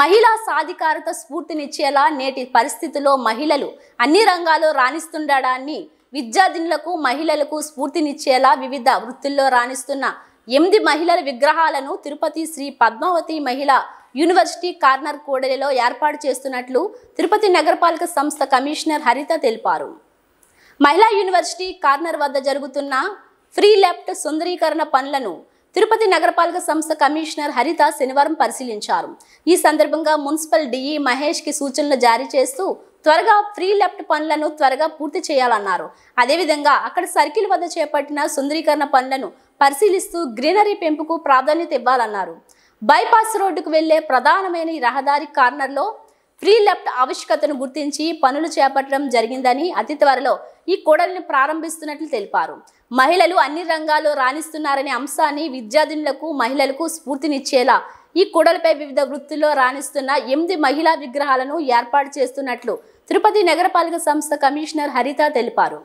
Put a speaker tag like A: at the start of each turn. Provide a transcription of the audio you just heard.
A: మహిళా సాధికారత స్ఫూర్తినిచ్చేలా నేటి పరిస్థితిలో మహిళలు అన్ని రంగాల్లో రాణిస్తుండడాన్ని విద్యార్థినులకు మహిళలకు స్ఫూర్తినిచ్చేలా వివిధ వృత్తుల్లో రాణిస్తున్న ఎనిమిది మహిళల విగ్రహాలను తిరుపతి శ్రీ పద్మావతి మహిళా యూనివర్సిటీ కార్నర్ కోడలిలో ఏర్పాటు చేస్తున్నట్లు తిరుపతి నగరపాలక సంస్థ కమిషనర్ హరిత తెలిపారు మహిళా యూనివర్సిటీ కార్నర్ వద్ద జరుగుతున్న ఫ్రీ లెఫ్ట్ సుందరీకరణ పనులను తిరుపతి నగరపాలక సంస్థ కమిషనర్ హరిత శనివారం పరిశీలించారు ఈ సందర్భంగా మున్సిపల్ డిఈ మహేష్ కి సూచనలు జారీ చేస్తూ త్వరగా ఫ్రీ లెఫ్ట్ పనులను త్వరగా పూర్తి చేయాలన్నారు అదేవిధంగా అక్కడ సర్కిల్ వద్ద చేపట్టిన సుందరీకరణ పనులను పరిశీలిస్తూ గ్రీనరీ పెంపుకు ప్రాధాన్యత ఇవ్వాలన్నారు బైపాస్ రోడ్డుకు వెళ్లే ప్రధానమైన రహదారి కార్నర్లో ఫ్రీ లెఫ్ట్ ఆవశ్యకతను గుర్తించి పనులు చేపట్టడం జరిగిందని అతి త్వరలో ఈ కోడల్ని ప్రారంభిస్తున్నట్లు తెలిపారు మహిళలు అన్ని రంగాల్లో రాణిస్తున్నారనే అంశాన్ని విద్యార్థినులకు మహిళలకు స్ఫూర్తినిచ్చేలా ఈ కూడలిపై వివిధ వృత్తుల్లో రాణిస్తున్న ఎనిమిది మహిళా విగ్రహాలను ఏర్పాటు చేస్తున్నట్లు తిరుపతి నగరపాలక సంస్థ కమిషనర్ హరిత తెలిపారు